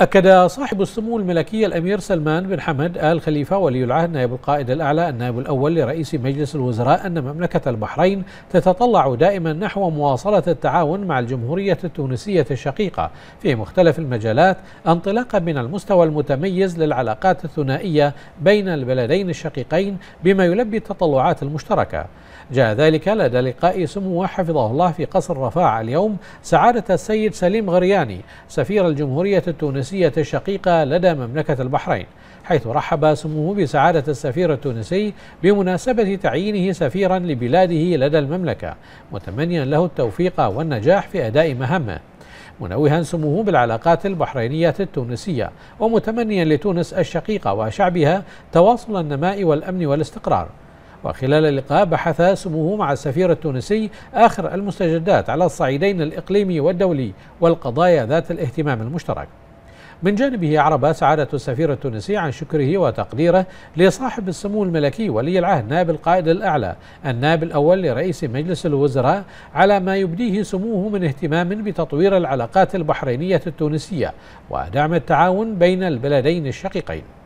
أكد صاحب السمو الملكي الأمير سلمان بن حمد آل خليفة ولي العهد نائب القائد الأعلى النائب الأول لرئيس مجلس الوزراء أن مملكة البحرين تتطلع دائما نحو مواصلة التعاون مع الجمهورية التونسية الشقيقة في مختلف المجالات انطلاقا من المستوى المتميز للعلاقات الثنائية بين البلدين الشقيقين بما يلبي التطلعات المشتركة جاء ذلك لدى لقاء سموه حفظه الله في قصر رفاع اليوم سعادة السيد سليم غرياني سفير الجمهورية التونسية الشقيقة لدى مملكة البحرين حيث رحب سموه بسعادة السفير التونسي بمناسبة تعيينه سفيرا لبلاده لدى المملكة متمنيا له التوفيق والنجاح في أداء مهمه منوها سموه بالعلاقات البحرينية التونسية ومتمنيا لتونس الشقيقة وشعبها تواصل النماء والأمن والاستقرار وخلال اللقاء بحث سموه مع السفير التونسي آخر المستجدات على الصعيدين الإقليمي والدولي والقضايا ذات الاهتمام المشترك من جانبه عرب سعادة السفير التونسي عن شكره وتقديره لصاحب السمو الملكي ولي العهد نائب القائد الأعلى النائب الأول لرئيس مجلس الوزراء على ما يبديه سموه من اهتمام بتطوير العلاقات البحرينية التونسية ودعم التعاون بين البلدين الشقيقين